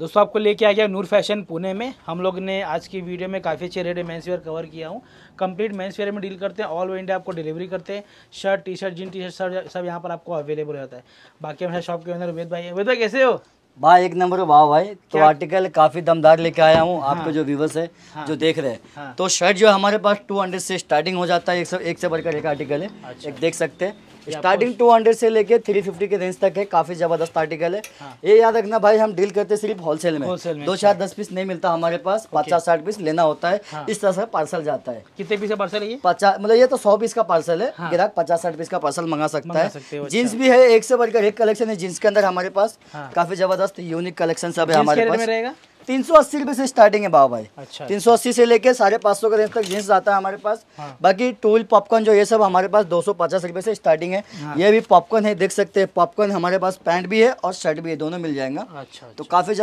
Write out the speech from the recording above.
दोस्तों आपको लेके आ गया नूर फैशन पुणे में हम लोग ने आज की वीडियो में काफ़ी अच्छे रेट मेंस वेयर कवर किया हूँ कंप्लीट मेंस वेयर में डील करते हैं ऑल ओवर इंडिया आपको डिलीवरी करते हैं shirt T shirt jean T shirt सब सब यहाँ पर आपको अवेलेबल रहता है बाकी हमारे शॉप के अंदर वेद भाई वेद भाई कैसे हो भाई एक नंबर वाह भाई तो आर्टिकल काफी दमदार लेके आया हूँ हाँ, आपके जो व्यूवर्स है हाँ, जो देख रहे हैं हाँ, तो शर्ट जो हमारे पास टू हंड्रेड से स्टार्टिंग हो जाता है एक सौ एक से बढ़कर एक आर्टिकल है अच्छा, एक देख सकते हैं स्टार्टिंग 200 से लेके 350 के रेंज तक है काफी जबरदस्त आर्टिकल है हाँ। ये याद रखना भाई हम डील करते सिर्फ होलसेल में, में दो चार अच्छा। दस पीस नहीं मिलता हमारे पास पचास साठ पीस लेना होता है हाँ। इस तरह से पार्सल जाता है कितने पीस का पार्सल पचास मतलब ये तो सौ पीस का पार्सल है हाँ। ग्राहक पचास साठ पीस का पार्सल मंगा सकता है जीन्स अच्छा। भी है एक से बढ़कर एक कलेक्शन है जीन्स के अंदर हमारे पास हाँ। काफी जबरदस्त यूनिक कलेक्शन सब है हमारे पास तीन सौ अस्सी रुपए से स्टार्टिंग है बाबा भाई अच्छा, अच्छा तीन सौ अस्सी से लेके साढ़े पाँच सौ के रेंज तक जींस आता है हमारे पास हाँ। बाकी टूल पॉपकॉर्न जो ये सब हमारे पास दो सौ पचास रुपए से स्टार्टिंग है हाँ। ये भी पॉपकॉर्न है देख सकते हैं पॉपकॉर्न हमारे पास पैंट भी है और शर्ट भी है दोनों मिल जाएगा अच्छा तो अच्छा। काफी